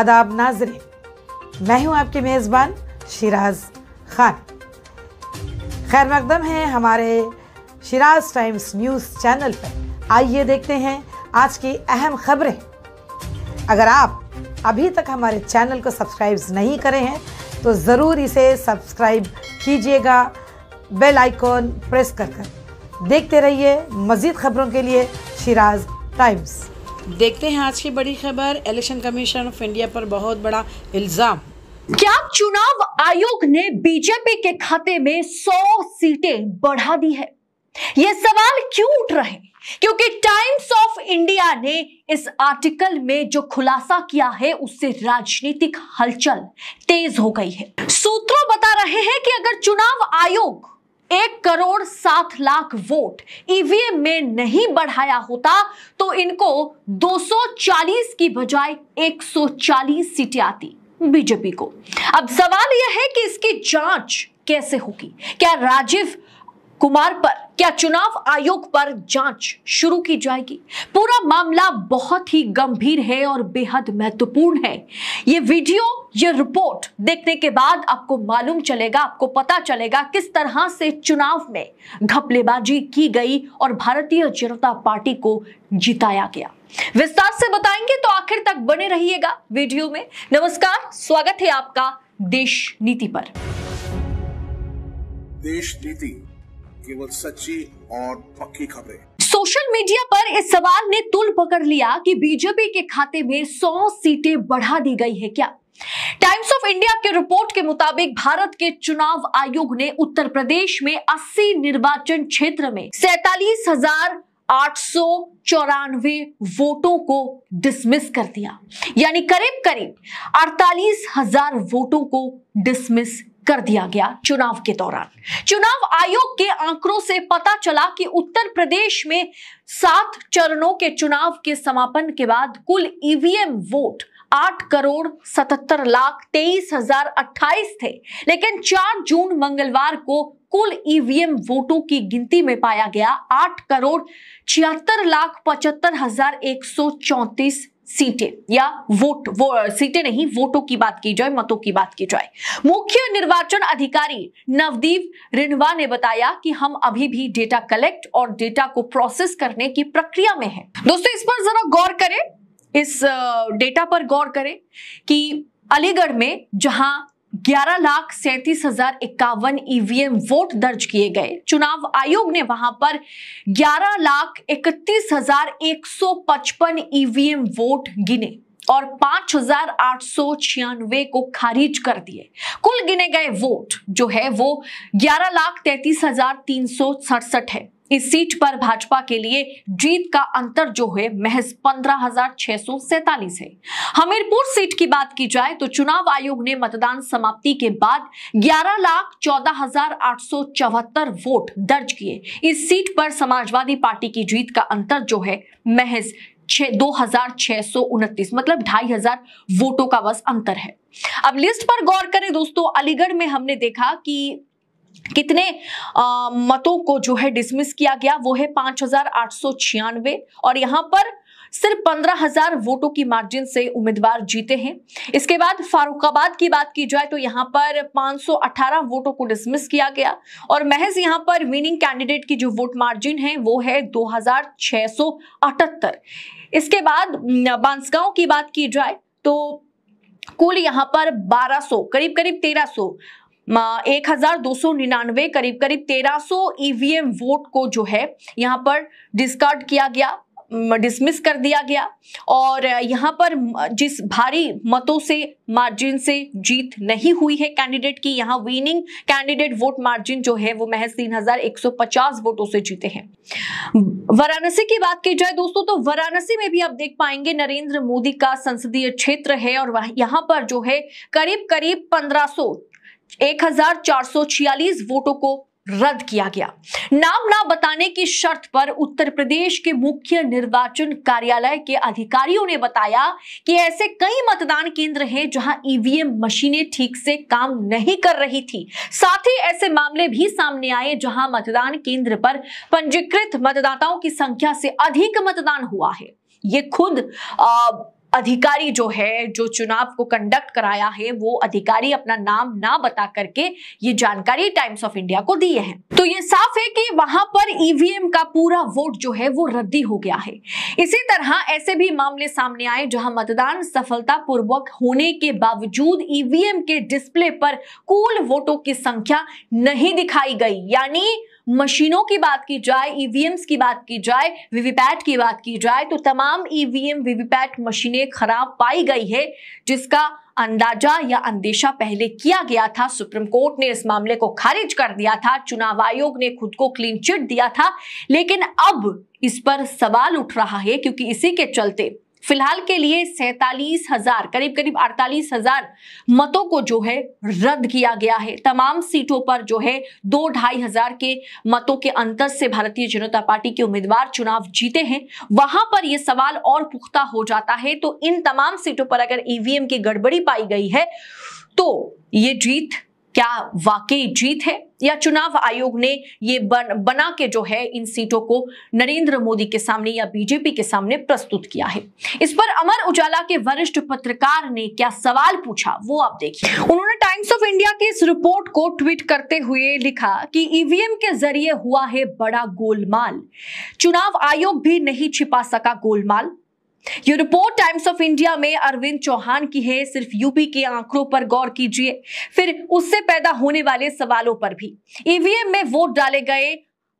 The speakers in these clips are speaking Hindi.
आदाब नाजरीन मैं हूं आपके मेज़बान शिराज खान खैर मकदम है हमारे शिराज टाइम्स न्यूज़ चैनल पर आइए देखते हैं आज की अहम खबरें अगर आप अभी तक हमारे चैनल को सब्सक्राइब नहीं करें हैं तो ज़रूर इसे सब्सक्राइब कीजिएगा बेल आइकॉन प्रेस कर कर देखते रहिए मज़ीद खबरों के लिए शिराज टाइम्स देखते हैं आज की बड़ी खबर इलेक्शन कमीशन ऑफ इंडिया पर बहुत बड़ा इल्जाम क्या चुनाव आयोग ने बीजेपी के खाते में 100 सीटें बढ़ा दी है ये सवाल क्यों उठ रहे क्योंकि टाइम्स ऑफ इंडिया ने इस आर्टिकल में जो खुलासा किया है उससे राजनीतिक हलचल तेज हो गई है सूत्रों बता रहे हैं कि अगर चुनाव आयोग एक करोड़ सात लाख वोट ईवीएम में नहीं बढ़ाया होता तो इनको 240 की बजाय 140 सीटें आती बीजेपी को अब सवाल यह है कि इसकी जांच कैसे होगी क्या राजीव कुमार पर क्या चुनाव आयोग पर जांच शुरू की जाएगी पूरा मामला बहुत ही गंभीर है और बेहद महत्वपूर्ण है ये वीडियो ये रिपोर्ट देखने के बाद आपको मालूम चलेगा आपको पता चलेगा किस तरह से चुनाव में घपलेबाजी की गई और भारतीय जनता पार्टी को जिताया गया विस्तार से बताएंगे तो आखिर तक बने रहिएगा वीडियो में नमस्कार स्वागत है आपका देश नीति पर देश नीति केवल सच्ची और पक्की खबरें सोशल मीडिया पर इस सवाल ने तुल पकड़ लिया कि बीजेपी के खाते में 100 सीटें बढ़ा दी गई है क्या टाइम्स ऑफ इंडिया के रिपोर्ट के मुताबिक भारत के चुनाव आयोग ने उत्तर प्रदेश में 80 निर्वाचन क्षेत्र में सैतालीस हजार चौरानवे वोटों को डिसमिस कर दिया यानी करीब करीब अड़तालीस हजार वोटों को डिसमिस कर दिया गया चुनाव के दौरान चुनाव आयोग के आंकड़ों से पता चला कि उत्तर प्रदेश में सात चरणों के चुनाव के समापन के बाद कुल ईवीएम वोट आठ करोड़ सतहत्तर लाख तेईस हजार अट्ठाईस थे लेकिन चार जून मंगलवार को कुल ईवीएम वोटों की गिनती में पाया गया आठ करोड़ छिहत्तर लाख पचहत्तर हजार एक सौ चौतीस सीटें या वोट वो सीटें नहीं वोटों की बात की जाए मतों की बात की जाए मुख्य निर्वाचन अधिकारी नवदीप रिणवा ने बताया कि हम अभी भी डेटा कलेक्ट और डेटा को प्रोसेस करने की प्रक्रिया में है दोस्तों इस पर जरा गौर करें इस डेटा पर गौर करें कि अलीगढ़ में जहां ग्यारह लाख सैंतीस हजार इक्यावन ईवीएम वोट दर्ज किए गए चुनाव आयोग ने वहां पर ग्यारह लाख इकतीस हजार एक सौ पचपन ईवीएम वोट गिने और पांच हजार आठ सौ छियानवे को खारिज कर दिए कुल गिने गए वोट जो है वो ग्यारह लाख तैतीस हजार तीन सौ सड़सठ है इस सीट पर भाजपा के लिए जीत का अंतर जो है महज पंद्रह है हमीरपुर सीट की बात की जाए तो चुनाव आयोग ने मतदान समाप्ति के बाद ग्यारह लाख चौदह हजार आठ सौ चौहत्तर वोट दर्ज किए इस सीट पर समाजवादी पार्टी की जीत का अंतर जो है महज छह दो हजार छह सौ उनतीस मतलब ढाई हजार वोटों का बस अंतर है अब लिस्ट पर गौर करें दोस्तों अलीगढ़ में हमने देखा कि कितने आ, मतों को जो है डिसमिस किया गया वो है पांच और यहां पर सिर्फ पंद्रह हजार वोटों की मार्जिन से उम्मीदवार जीते हैं इसके बाद फारुखाबाद की बात की जाए तो यहां पर 518 वोटों को डिसमिस किया गया और महज यहाँ पर विनिंग कैंडिडेट की जो वोट मार्जिन है वो है 2678 इसके बाद बांसगांव की बात की जाए तो कुल यहां पर 1200 करीब करीब 1300 एक हजार दो सौ निन्यानवे करीब करीब तेरह सौ ईवीएम e वोट को जो है यहाँ पर डिस्कार्ड किया गया डिसमिस कर दिया गया और यहाँ पर जिस भारी मतों से मार्जिन से जीत नहीं हुई है कैंडिडेट की यहाँ विनिंग कैंडिडेट वोट मार्जिन जो है वो महज 3150 वोटों से जीते हैं वाराणसी की बात की जाए दोस्तों तो वाराणसी में भी आप देख पाएंगे नरेंद्र मोदी का संसदीय क्षेत्र है और यहाँ पर जो है करीब करीब पंद्रह 1446 वोटों को रद्द किया गया नाम ना बताने की शर्त पर उत्तर प्रदेश के मुख्य निर्वाचन कार्यालय के अधिकारियों ने बताया कि ऐसे कई मतदान केंद्र हैं जहां ईवीएम मशीनें ठीक से काम नहीं कर रही थी साथ ही ऐसे मामले भी सामने आए जहां मतदान केंद्र पर पंजीकृत मतदाताओं की संख्या से अधिक मतदान हुआ है ये खुद आ, अधिकारी जो है जो चुनाव को कंडक्ट कराया है वो अधिकारी अपना नाम ना बता करके ये जानकारी टाइम्स ऑफ इंडिया को दिए हैं तो ये साफ है कि वहां पर ईवीएम e का पूरा वोट जो है वो रद्दी हो गया है इसी तरह ऐसे भी मामले सामने आए जहां मतदान सफलता पूर्वक होने के बावजूद ईवीएम e के डिस्प्ले पर कुल वोटों की संख्या नहीं दिखाई गई यानी मशीनों की बात की जाए ईवीएम्स e की बात की जाए वीवीपैट की बात की जाए तो तमाम ईवीएम e वीवीपैट मशीनें खराब पाई गई है जिसका अंदाजा या अंदेशा पहले किया गया था सुप्रीम कोर्ट ने इस मामले को खारिज कर दिया था चुनाव आयोग ने खुद को क्लीन चिट दिया था लेकिन अब इस पर सवाल उठ रहा है क्योंकि इसी के चलते फिलहाल के लिए सैतालीस हजार करीब करीब अड़तालीस हजार मतों को जो है रद्द किया गया है तमाम सीटों पर जो है दो ढाई हजार के मतों के अंतर से भारतीय जनता पार्टी के उम्मीदवार चुनाव जीते हैं वहां पर यह सवाल और पुख्ता हो जाता है तो इन तमाम सीटों पर अगर ईवीएम की गड़बड़ी पाई गई है तो ये जीत क्या वाकई जीत है या चुनाव आयोग ने ये बन, बना के जो है इन सीटों को नरेंद्र मोदी के सामने या बीजेपी के सामने प्रस्तुत किया है इस पर अमर उजाला के वरिष्ठ पत्रकार ने क्या सवाल पूछा वो आप देखिए उन्होंने टाइम्स ऑफ इंडिया की इस रिपोर्ट को ट्वीट करते हुए लिखा कि ईवीएम e के जरिए हुआ है बड़ा गोलमाल चुनाव आयोग भी नहीं छिपा सका गोलमाल ये रिपोर्ट टाइम्स ऑफ इंडिया में अरविंद चौहान की है सिर्फ यूपी के आंकड़ों पर गौर कीजिए फिर उससे पैदा होने वाले सवालों पर भी ईवीएम में वोट डाले गए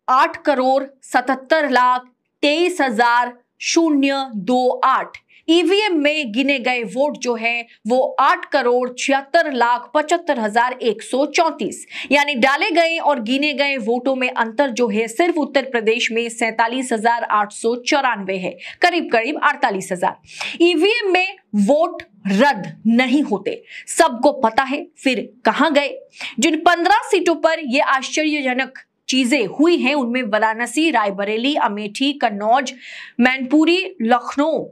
आठ करोड़ सतहत्तर लाख तेईस हजार शून्य दो आठ ईवीएम e में गिने गए वोट जो है वो आठ करोड़ छिहत्तर लाख पचहत्तर हजार एक सौ चौतीस यानी डाले गए और गिने गए वोटों में अंतर जो है सिर्फ उत्तर प्रदेश में सैतालीस हजार आठ सौ चौरानवे है करीब करीब अड़तालीस हजार ईवीएम e में वोट रद्द नहीं होते सबको पता है फिर कहां गए जिन पंद्रह सीटों पर यह आश्चर्यजनक चीजें हुई हैं उनमें वाराणसी रायबरेली अमेठी कन्नौज मैनपुरी लखनऊ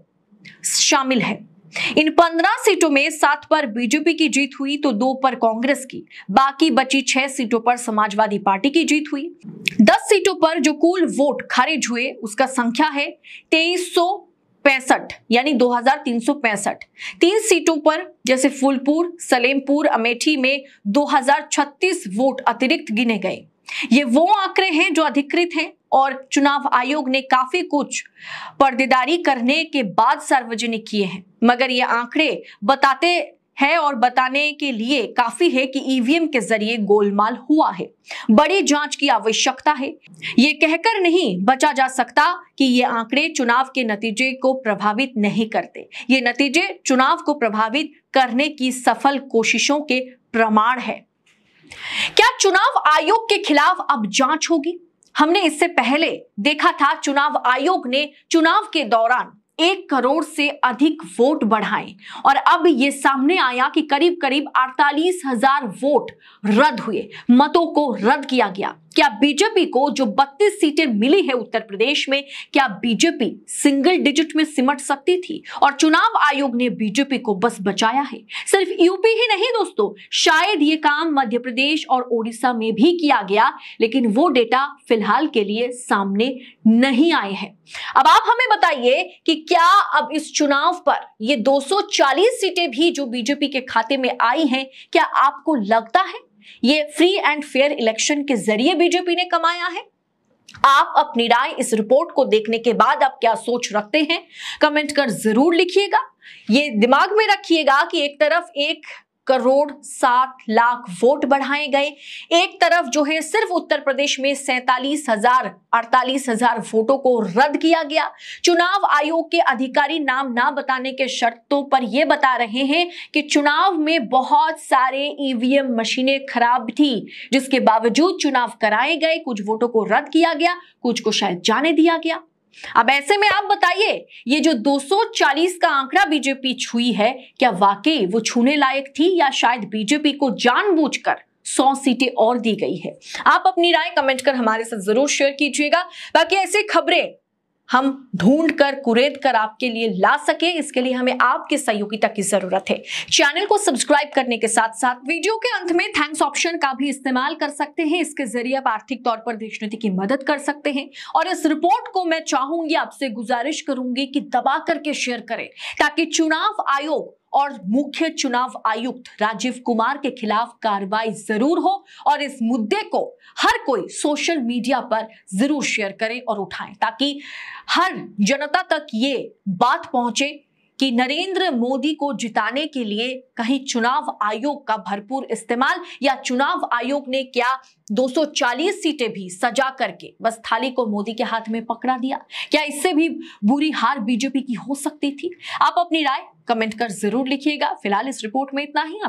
शामिल है इन पंद्रह सीटों में सात पर बीजेपी की जीत हुई तो दो पर कांग्रेस की बाकी बची छह सीटों पर समाजवादी पार्टी की जीत हुई दस सीटों पर जो कुल वोट खारिज हुए उसका संख्या है तेईस सौ पैंसठ यानी दो हजार तीन सौ पैंसठ तीन सीटों पर जैसे फुलपुर सलेमपुर अमेठी में दो हजार छत्तीस वोट अतिरिक्त गिने गए ये वो आंकड़े हैं जो अधिकृत हैं और चुनाव आयोग ने काफी कुछ पर्देदारी करने के बाद सार्वजनिक किए हैं मगर ये आंकड़े बताते है और बताने के लिए काफी है कि ईवीएम के जरिए गोलमाल हुआ है बड़ी जांच की आवश्यकता है ये कहकर नहीं बचा जा सकता कि ये आंकड़े चुनाव के नतीजे को प्रभावित नहीं करते ये नतीजे चुनाव को प्रभावित करने की सफल कोशिशों के प्रमाण है क्या चुनाव आयोग के खिलाफ अब जांच होगी हमने इससे पहले देखा था चुनाव आयोग ने चुनाव के दौरान एक करोड़ से अधिक वोट बढ़ाए और अब ये सामने आया कि करीब करीब अड़तालीस हजार वोट रद्द हुए मतों को रद्द किया गया क्या बीजेपी को जो बत्तीस सीटें मिली है उत्तर प्रदेश में क्या बीजेपी सिंगल डिजिट में सिमट सकती थी और चुनाव आयोग ने बीजेपी को बस बचाया है सिर्फ यूपी ही नहीं दोस्तों शायद ये काम मध्य प्रदेश और ओडिशा में भी किया गया लेकिन वो डेटा फिलहाल के लिए सामने नहीं आए हैं अब आप हमें बताइए कि क्या अब इस चुनाव पर ये 240 सीटें भी जो बीजेपी के खाते में आई हैं क्या आपको लगता है ये फ्री एंड फेयर इलेक्शन के जरिए बीजेपी ने कमाया है आप अपनी राय इस रिपोर्ट को देखने के बाद आप क्या सोच रखते हैं कमेंट कर जरूर लिखिएगा ये दिमाग में रखिएगा कि एक तरफ एक करोड़ सात लाख वोट बढ़ाए गए एक तरफ जो है सिर्फ उत्तर प्रदेश में सैतालीस हजार अड़तालीस हजार वोटों को रद्द किया गया चुनाव आयोग के अधिकारी नाम ना बताने के शर्तों पर यह बता रहे हैं कि चुनाव में बहुत सारे ईवीएम मशीनें खराब थी जिसके बावजूद चुनाव कराए गए कुछ वोटों को रद्द किया गया कुछ को शायद जाने दिया गया अब ऐसे में आप बताइए ये जो 240 का आंकड़ा बीजेपी छुई है क्या वाकई वो छूने लायक थी या शायद बीजेपी को जानबूझकर सौ सीटें और दी गई है आप अपनी राय कमेंट कर हमारे साथ जरूर शेयर कीजिएगा बाकी ऐसी खबरें हम ढूंढ कर कुरेद कर आपके लिए ला सके इसके लिए हमें आपके सहयोगिता की जरूरत है चैनल को सब्सक्राइब करने के साथ साथ वीडियो के अंत में थैंक्स ऑप्शन का भी इस्तेमाल कर सकते हैं इसके जरिए आप आर्थिक तौर पर देश नीति की मदद कर सकते हैं और इस रिपोर्ट को मैं चाहूंगी आपसे गुजारिश करूंगी कि दबा करके शेयर करें ताकि चुनाव आयोग और मुख्य चुनाव आयुक्त राजीव कुमार के खिलाफ कार्रवाई जरूर हो और इस मुद्दे को हर कोई सोशल मीडिया पर जरूर शेयर करें और उठाएं ताकि हर जनता तक ये बात पहुंचे कि नरेंद्र मोदी को जिताने के लिए कहीं चुनाव आयोग का भरपूर इस्तेमाल या चुनाव आयोग ने क्या 240 सीटें भी सजा करके बस थाली को मोदी के हाथ में पकड़ा दिया क्या इससे भी बुरी हार बीजेपी की हो सकती थी आप अपनी राय कमेंट कर जरूर लिखिएगा फिलहाल इस रिपोर्ट में इतना ही